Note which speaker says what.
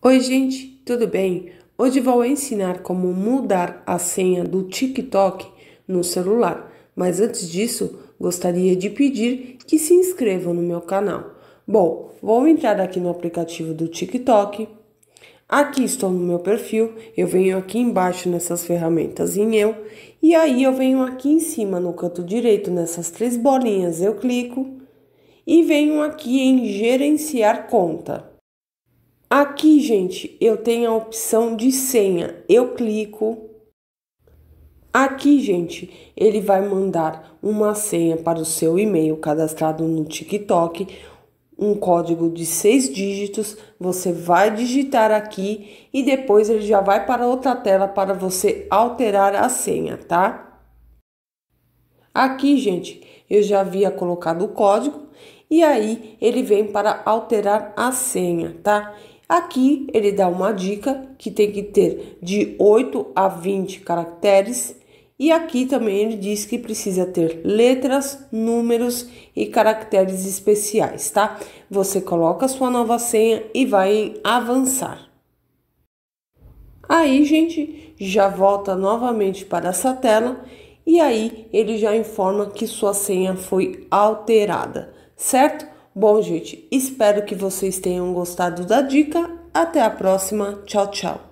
Speaker 1: Oi, gente, tudo bem? Hoje vou ensinar como mudar a senha do TikTok no celular, mas antes disso, gostaria de pedir que se inscrevam no meu canal. Bom, vou entrar aqui no aplicativo do TikTok. Aqui estou no meu perfil, eu venho aqui embaixo nessas ferramentas em eu, e aí eu venho aqui em cima no canto direito nessas três bolinhas, eu clico e venho aqui em gerenciar conta. Aqui, gente, eu tenho a opção de senha. Eu clico. Aqui, gente, ele vai mandar uma senha para o seu e-mail cadastrado no TikTok, um código de seis dígitos. Você vai digitar aqui e depois ele já vai para outra tela para você alterar a senha, tá? Aqui, gente, eu já havia colocado o código e aí ele vem para alterar a senha, tá? Aqui ele dá uma dica que tem que ter de 8 a 20 caracteres e aqui também ele diz que precisa ter letras, números e caracteres especiais, tá? Você coloca sua nova senha e vai em avançar. Aí, gente, já volta novamente para essa tela e aí ele já informa que sua senha foi alterada, certo? Bom, gente, espero que vocês tenham gostado da dica. Até a próxima. Tchau, tchau.